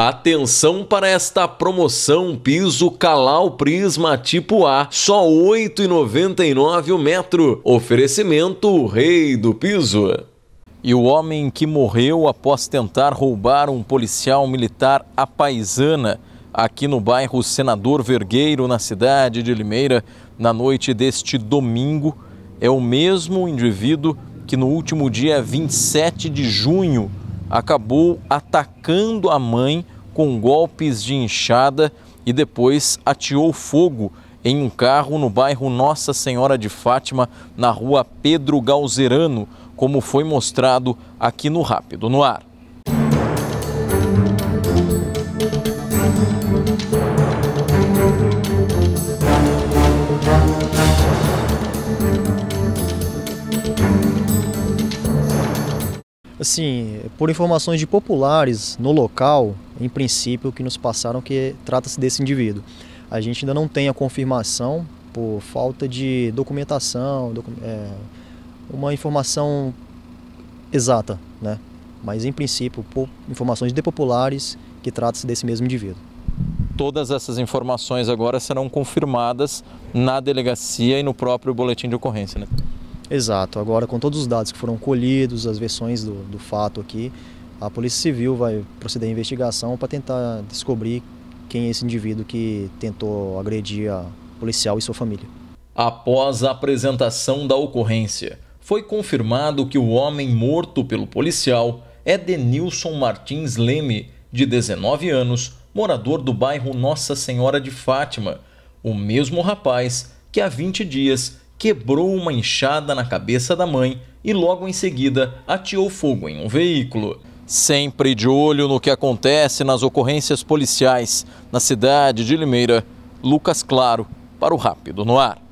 Atenção para esta promoção piso Calau Prisma tipo A, só R$ 8,99 o metro. Oferecimento Rei do Piso. E o homem que morreu após tentar roubar um policial militar apaisana paisana aqui no bairro Senador Vergueiro, na cidade de Limeira, na noite deste domingo, é o mesmo indivíduo que no último dia 27 de junho acabou atacando a mãe com golpes de enxada e depois ateou fogo em um carro no bairro Nossa Senhora de Fátima, na rua Pedro Galzerano, como foi mostrado aqui no Rápido no Ar. Assim, por informações de populares no local, em princípio, que nos passaram é que trata-se desse indivíduo. A gente ainda não tem a confirmação por falta de documentação, docu é, uma informação exata, né? Mas em princípio, por informações de populares que trata-se desse mesmo indivíduo todas essas informações agora serão confirmadas na delegacia e no próprio boletim de ocorrência. Né? Exato. Agora, com todos os dados que foram colhidos, as versões do, do fato aqui, a Polícia Civil vai proceder à investigação para tentar descobrir quem é esse indivíduo que tentou agredir a policial e sua família. Após a apresentação da ocorrência, foi confirmado que o homem morto pelo policial é Denilson Martins Leme, de 19 anos, morador do bairro Nossa Senhora de Fátima, o mesmo rapaz que há 20 dias quebrou uma enxada na cabeça da mãe e logo em seguida ateou fogo em um veículo. Sempre de olho no que acontece nas ocorrências policiais na cidade de Limeira, Lucas Claro, para o Rápido no Ar.